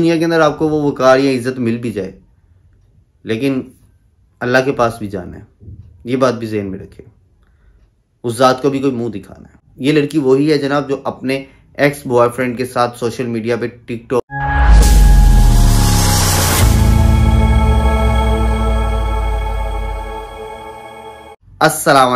दुनिया के अंदर आपको वो वकार या इज़्ज़त मिल भी जाए लेकिन अल्लाह के पास भी जाना है ये बात भी जहन में रखे उस ज़ात को भी कोई मुंह दिखाना है ये लड़की वही है जनाब जो अपने एक्स बॉयफ्रेंड के साथ सोशल मीडिया पे टिकटॉक अस्सलाम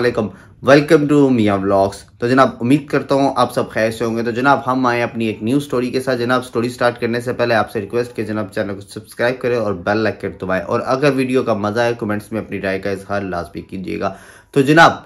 वेलकम टू मियाँ ब्लॉग्स तो जनाब उम्मीद करता हूँ आप सब खैर से होंगे तो जनाब हम आए अपनी एक न्यू स्टोरी के साथ जनाब स्टोरी स्टार्ट करने से पहले आपसे रिक्वेस्ट कि जनाब चैनल को सब्सक्राइब करें और बेल लाइक दबाएं और अगर वीडियो का मजा है कमेंट्स में अपनी राय का इजहार लाजमी कीजिएगा तो जनाब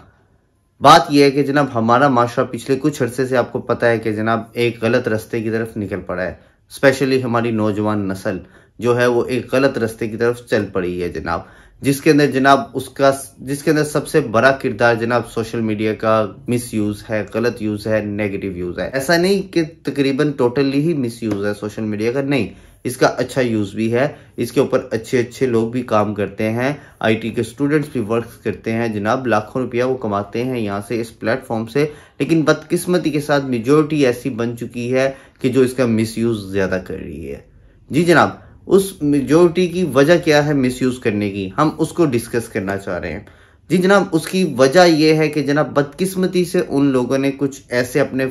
बात यह है कि जनाब हमारा माशरा पिछले कुछ अर्से से आपको पता है कि जनाब एक गलत रस्ते की तरफ निकल पड़ा है स्पेशली हमारी नौजवान नस्ल जो है वो एक गलत रस्ते की तरफ चल पड़ी है जनाब जिसके अंदर जनाब उसका जिसके अंदर सबसे बड़ा किरदार जनाब सोशल मीडिया का मिस यूज है गलत यूज है नेगेटिव यूज है ऐसा नहीं कि तकरीबन टोटली ही मिस यूज है सोशल मीडिया का नहीं इसका अच्छा यूज भी है इसके ऊपर अच्छे अच्छे लोग भी काम करते हैं आईटी के स्टूडेंट्स भी वर्क करते हैं जनाब लाखों रुपया वो कमाते हैं यहाँ से इस प्लेटफॉर्म से लेकिन बदकिस्मती के साथ मेजोरिटी ऐसी बन चुकी है कि जो इसका मिस ज़्यादा कर रही है जी जनाब उस मेजोरिटी की वजह क्या है मिसयूज़ करने की हम उसको डिस्कस करना चाह रहे हैं जी जनाब उसकी वजह यह है कि जनाब बदकिस्मती से उन लोगों ने कुछ ऐसे अपने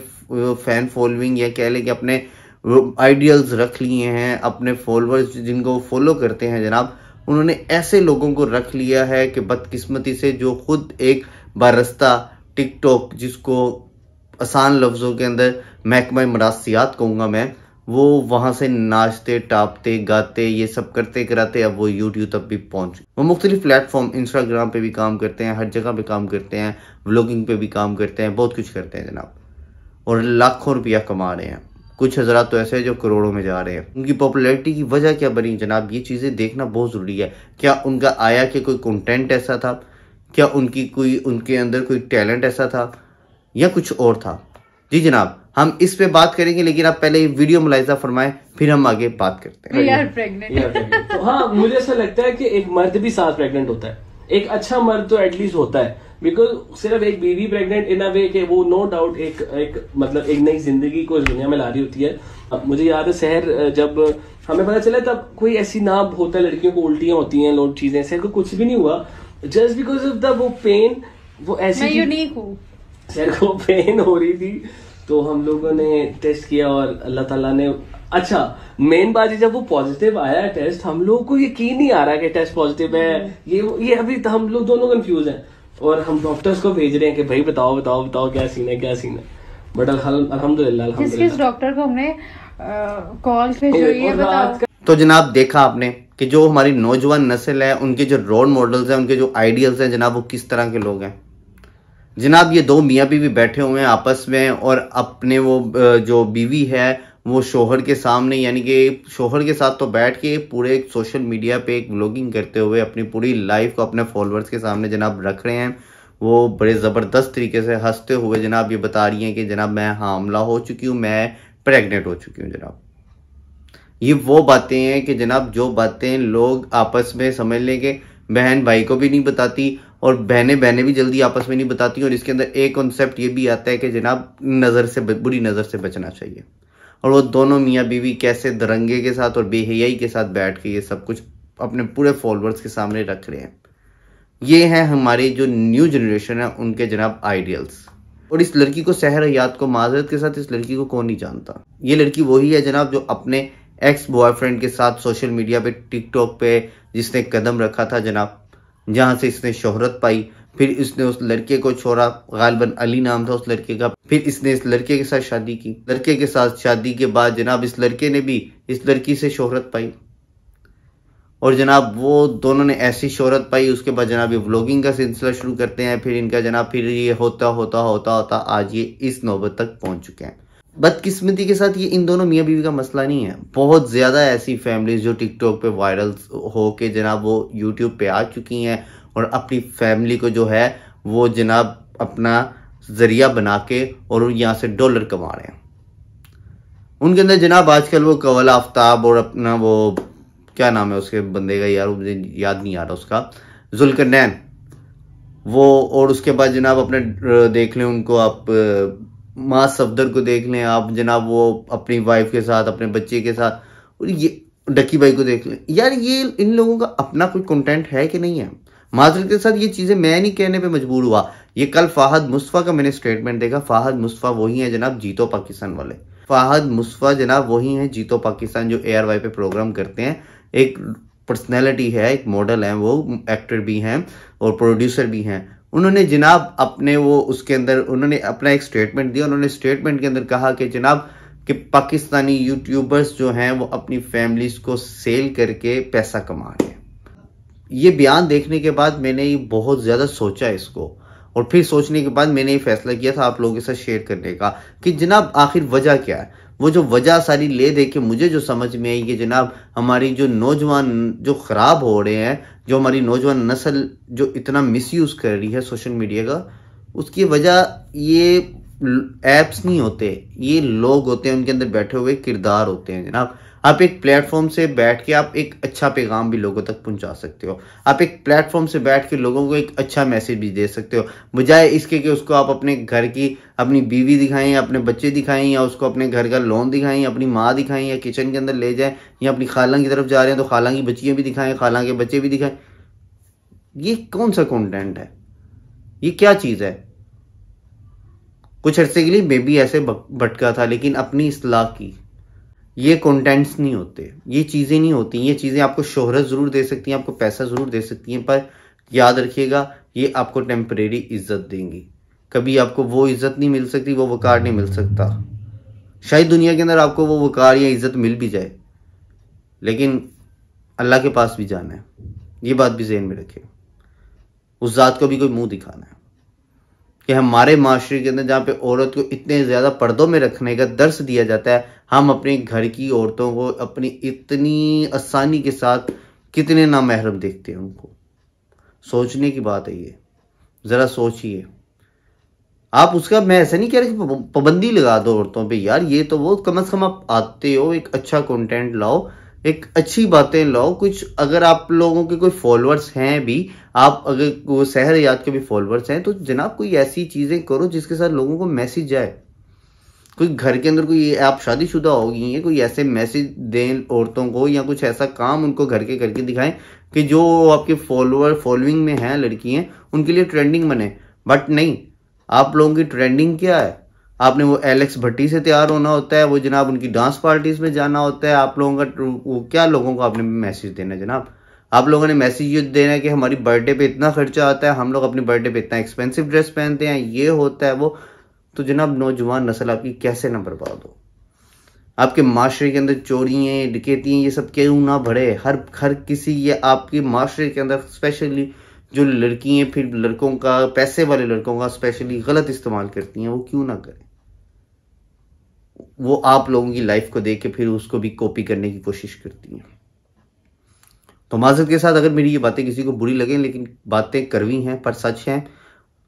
फैन फॉलोइंग या कह लें कि अपने आइडियल्स रख लिए हैं अपने फॉलोअर्स जिनको फॉलो करते हैं जनाब उन्होंने ऐसे लोगों को रख लिया है कि बदकिस्मती से जो खुद एक बारस्ता टिकटॉक जिसको आसान लफ्ज़ों के अंदर महकमा मरासियात कहूँगा मैं वो वहाँ से नाचते टापते गाते ये सब करते कराते अब वो यूट्यूब तक भी पहुँच वो मुख्तलिफ प्लेटफॉर्म इंस्टाग्राम पे भी काम करते हैं हर जगह पे काम करते हैं व्लॉगिंग पे भी काम करते हैं बहुत कुछ करते हैं जनाब और लाखों रुपया कमा रहे हैं कुछ हजरा तो ऐसे हैं जो करोड़ों में जा रहे हैं उनकी पॉपुलैरिटी की वजह क्या बनी जनाब ये चीज़ें देखना बहुत ज़रूरी है क्या उनका आया कि कोई कंटेंट ऐसा था क्या उनकी कोई उनके अंदर कोई टैलेंट ऐसा था या कुछ और था जी जनाब हम इस पे बात करेंगे लेकिन आप पहले वीडियो मुलायजा फरमाए फिर हम आगे बात करते हैं तो हाँ मुझे ऐसा लगता है कि एक मर्द भी साथ प्रेग्नेंट होता है एक अच्छा मर्द तो एटलीस्ट होता है बिकॉज सिर्फ एक बीवी प्रेग्नेंट इन अ वे के वो नो डाउट एक एक मतलब एक नई जिंदगी को इस दुनिया में ला रही होती है मुझे याद है शहर जब हमें पता चला तब कोई ऐसी ना होता है लड़कियों को उल्टियां होती हैं लोग चीजें शहर को तो कुछ भी नहीं हुआ जस्ट बिकॉज ऑफ द वो पेन वो ऐसी यूनिक हूँ को पेन हो रही थी तो हम लोगों ने टेस्ट किया और अल्लाह ताला ने अच्छा मेन बात जब वो पॉजिटिव आया टेस्ट हम लोगों को यकीन नहीं आ रहा कि टेस्ट पॉजिटिव है हम्म। ये ये अभी तो हम लोग दोनों कंफ्यूज हैं और हम डॉक्टर्स को भेज रहे हैं कि भाई बताओ बताओ बताओ क्या सीन है क्या सीन है बट अलहमदुल्ला डॉक्टर को हमने कॉल तो जनाब देखा आपने कि जो हमारी नौजवान नस्ल है उनके जो रोल मॉडल्स हैं उनके जो आइडियल्स हैं जनाब वो किस तरह के लोग हैं जनाब ये दो मियाँ बीवी बैठे हुए हैं आपस में और अपने वो जो बीवी है वो शोहर के सामने यानी कि शोहर के साथ तो बैठ के पूरे एक सोशल मीडिया पे एक ब्लॉगिंग करते हुए अपनी पूरी लाइफ को अपने फॉलोअर्स के सामने जनाब रख रहे हैं वो बड़े ज़बरदस्त तरीके से हंसते हुए जनाब ये बता रही हैं कि जनाब मैं हामला हो चुकी हूँ मैं प्रेगनेंट हो चुकी हूँ जनाब ये वो बातें हैं कि जनाब जो बातें लोग आपस में समझ लेंगे बहन भाई को भी नहीं बताती और बहने बहने भी जल्दी आपस में नहीं बताती और इसके अंदर एक कॉन्सेप्ट ये भी आता है कि जनाब नज़र से बुरी नज़र से बचना चाहिए और वो दोनों मियाँ बीवी कैसे दरंगे के साथ और बेहयाई के साथ बैठ के ये सब कुछ अपने पूरे फॉलोअर्स के सामने रख रहे हैं ये हैं हमारी जो न्यू जनरेशन है उनके जनाब आइडियल्स और इस लड़की को सहर याद को माजरत के साथ इस लड़की को कौन नहीं जानता ये लड़की वही है जनाब जो अपने एक्स बॉयफ्रेंड के साथ सोशल मीडिया पे टिकटॉक पे जिसने कदम रखा था जनाब जहाँ से इसने शोहरत पाई फिर इसने उस लड़के को छोड़ा गालबन अली नाम था उस लड़के का फिर इसने इस लड़के के साथ शादी की लड़के के साथ शादी के बाद जनाब इस लड़के ने भी इस लड़की से शोहरत पाई और जनाब वो दोनों ने ऐसी शोहरत पाई उसके बाद जनाब ये व्लॉगिंग का सिलसिला शुरू करते हैं फिर इनका जनाब फिर ये होता होता होता होता आज ये इस नौबत तक पहुंच चुके हैं बदकिस्मती के साथ ये इन दोनों मियाँ बीवी का मसला नहीं है बहुत ज़्यादा ऐसी फैमिलीज जो टिकटॉक पे वायरल हो के जनाब वो यूट्यूब पे आ चुकी हैं और अपनी फैमिली को जो है वो जनाब अपना जरिया बना के और यहाँ से डॉलर कमा रहे हैं उनके अंदर जनाब आजकल वो कवल आफ्ताब और अपना वो क्या नाम है उसके बंदे का यार मुझे याद नहीं आ रहा उसका जुलकर वो और उसके बाद जनाब अपने देख लें उनको आप माँ सफदर को देख लें आप जनाब वो अपनी वाइफ के साथ अपने बच्चे के साथ और ये डकी भाई को देख लें यार ये इन लोगों का अपना कोई कंटेंट है कि नहीं है माजरत के साथ ये चीज़ें मैं नहीं कहने पे मजबूर हुआ ये कल फाहद मुस्फ़ा का मैंने स्टेटमेंट देखा फाहद मुस्फ़ा वही है जनाब जीतो पाकिस्तान वाले फाहद मुस्फ़ा जनाब वही हैं जीतो पाकिस्तान जो ए पे प्रोग्राम करते हैं एक पर्सनैलिटी है एक मॉडल है वो एक्टर भी हैं और प्रोड्यूसर भी हैं उन्होंने जनाब अपने वो उसके अंदर उन्होंने अपना एक स्टेटमेंट दिया उन्होंने स्टेटमेंट के अंदर कहा कि जनाब कि पाकिस्तानी यूट्यूबर्स जो हैं वो अपनी फैमिलीज को सेल करके पैसा कमा रहे हैं ये बयान देखने के बाद मैंने ये बहुत ज़्यादा सोचा इसको और फिर सोचने के बाद मैंने ये फैसला किया था आप लोगों के साथ शेयर करने का कि जनाब आखिर वजह क्या है वो जो वजह सारी ले दे के मुझे जो समझ में आई कि जनाब हमारी जो नौजवान जो ख़राब हो रहे हैं जो हमारी नौजवान नस्ल जो इतना मिसयूज़ कर रही है सोशल मीडिया का उसकी वजह ये ऐप्स नहीं होते ये लोग होते हैं उनके अंदर बैठे हुए किरदार होते हैं जनाब आप एक प्लेटफॉर्म से बैठ के आप एक अच्छा पैगाम भी लोगों तक पहुंचा सकते हो आप एक प्लेटफॉर्म से बैठ के लोगों को एक अच्छा मैसेज भी दे सकते हो बजाय इसके कि उसको आप अपने घर की अपनी बीवी दिखाएं अपने बच्चे दिखाएं या उसको अपने घर का लोन दिखाएं अपनी माँ दिखाएं या किचन के अंदर ले जाएं या अपनी खाला की तरफ जा रहे हैं तो खाला की बच्चियाँ भी दिखाएं खाला के बच्चे भी दिखाएं ये कौन सा कॉन्टेंट है ये क्या चीज़ है कुछ अर्से के लिए बेबी ऐसे भटका था लेकिन अपनी इसलाह की ये कंटेंट्स नहीं होते ये चीज़ें नहीं होती ये चीज़ें आपको शोहरत ज़रूर दे सकती हैं आपको पैसा ज़रूर दे सकती हैं पर याद रखिएगा ये आपको टेम्परेरी इज्जत देंगी कभी आपको वो इज्जत नहीं मिल सकती वो वकार नहीं मिल सकता शायद दुनिया के अंदर आपको वो वकार या इज्जत मिल भी जाए लेकिन अल्लाह के पास भी जाना है ये बात भी जहन में रखिए उस ज़ात को भी कोई मुंह दिखाना है कि हमारे माशरे के अंदर जहाँ पे औरत को इतने ज़्यादा पर्दों में रखने का दर्श दिया जाता है हम अपने घर की औरतों को अपनी इतनी आसानी के साथ कितने नामहरम देखते हैं उनको सोचने की बात है ये ज़रा सोचिए आप उसका मैं ऐसा नहीं कह रहा कि पाबंदी लगा दो औरतों पे यार ये तो वो कम से कम आप आते हो एक अच्छा कंटेंट लाओ एक अच्छी बातें लाओ कुछ अगर आप लोगों के कोई फॉलोअर्स हैं भी आप अगर वो शहर याद के भी फॉलोअर्स हैं तो जनाब कोई ऐसी चीज़ें करो जिसके साथ लोगों को मैसेज जाए कोई घर के अंदर कोई आप शादीशुदा हो गई हैं कोई ऐसे मैसेज दें औरतों को या कुछ ऐसा काम उनको घर के करके दिखाएं कि जो आपके फॉलोअर फॉलोइंग में हैं लड़की हैं उनके लिए ट्रेंडिंग बने बट नहीं आप लोगों की ट्रेंडिंग क्या है आपने वो एलेक्स भट्टी से तैयार होना होता है वो जनाब उनकी डांस पार्टीज में जाना होता है आप लोगों का वो क्या लोगों को आपने मैसेज देना जनाब आप लोगों ने मैसेज ये देना है कि हमारी बर्थडे पे इतना खर्चा आता है हम लोग अपने बर्थडे पे इतना एक्सपेंसिव ड्रेस पहनते हैं ये होता है वो तो जनाब नौजवान नस्ल आपकी कैसे ना बर्बाद हो आपके माशरे के अंदर चोरियाँ डिकेतियाँ ये सब क्यों ना बढ़े हर हर किसी ये आपके माशरे के अंदर स्पेशली जो हैं फिर लड़कों का पैसे वाले लड़कों का स्पेशली गलत इस्तेमाल करती हैं वो क्यों ना करें वो आप लोगों की लाइफ को देख के फिर उसको भी कॉपी करने की कोशिश करती हैं तो माजत के साथ अगर मेरी ये बातें किसी को बुरी लगें लेकिन बातें करवी हैं पर सच हैं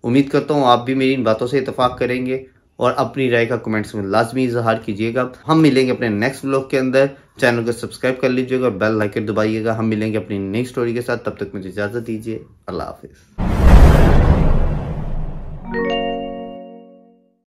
उम्मीद करता हूँ आप भी मेरी इन बातों से इतफाक़ करेंगे और अपनी राय का कमेंट्स में लाजमी इजहार कीजिएगा हम मिलेंगे अपने नेक्स्ट ब्लॉग के अंदर चैनल को सब्सक्राइब कर लीजिएगा और बेल लाइकन दबाइएगा हम मिलेंगे अपनी नेक्स्ट स्टोरी के साथ तब तक मुझे इजाज़त दीजिए अल्लाह हाफिज़